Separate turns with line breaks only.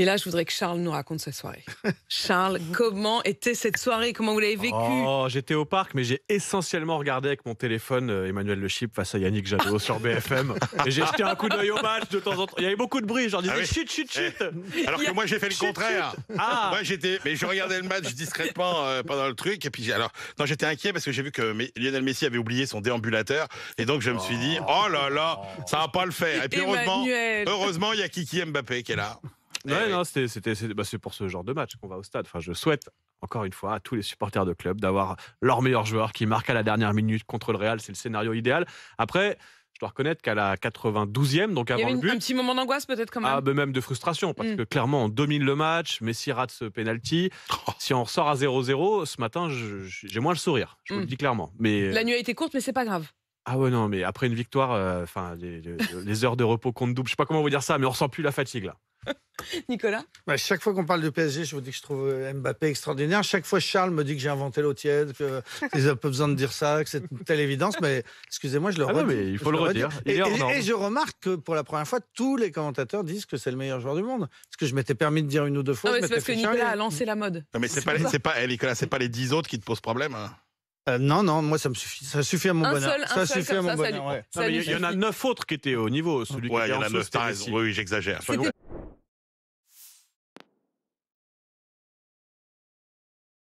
Et là, je voudrais que Charles nous raconte sa soirée. Charles, comment était cette soirée Comment vous l'avez vécue oh, J'étais au parc, mais j'ai essentiellement regardé avec mon téléphone euh, Emmanuel Le Chip face à Yannick Jadot sur BFM. Et j'ai jeté un coup d'œil au match
de temps en temps. Il y avait beaucoup de bruit, genre ah disais chut, chut, eh. chut. alors que moi, j'ai fait le contraire. Ah. Moi, j'étais, mais je regardais le match discrètement euh, pendant le truc. Et puis, alors, non, j'étais inquiet parce que j'ai vu que Lionel Messi avait oublié son déambulateur. Et donc, je me suis dit, oh, oh là là, ça va pas le faire. Et puis, heureusement, heureusement, il y a Kiki Mbappé qui est là.
Ouais, eh bah, c'est pour ce genre de match qu'on va au stade. Enfin, je souhaite encore une fois à tous les supporters de club d'avoir leur meilleur joueur qui marque à la dernière minute contre le Real. C'est le scénario idéal. Après, je dois reconnaître qu'à la 92e, donc avant le but. Un petit moment d'angoisse peut-être quand ah, même. Ah, même de frustration, parce mm. que clairement on domine le match, Messi rate ce penalty. Si on ressort à 0-0, ce matin, j'ai moins le sourire, je vous le mm. dis clairement. Mais... Euh, la nuit a été courte, mais c'est pas grave. Ah ouais, non, mais après une victoire, euh, enfin, les, heures de repos comptent double, je sais pas comment vous dire ça, mais on ressent plus la fatigue là.
Nicolas
Chaque fois qu'on parle de PSG, je vous dis que je trouve euh, Mbappé extraordinaire. Chaque fois, Charles me dit que j'ai inventé l'eau tiède, que ils n'ont pas besoin de dire ça, que c'est une telle évidence. Mais excusez-moi, je le ah redis. mais il faut le redire. et, je remarque que pour la première fois, tous les commentateurs disent que c'est le meilleur joueur du monde. Ce que je m'étais permis de dire une ou deux fois. c'est parce que Nicolas
a lancé la mode. Non, mais c'est
pas, eh, Nicolas, c'est pas les dix autres qui te posent problème. Hein. Euh, non, non, moi ça me suffit. Ça suffit à mon bonheur. ça suffit seul, à mon bonheur. il y, en a
neuf autres qui étaient au niveau. Celui qui il y en a neuf. Oui, j'exagère.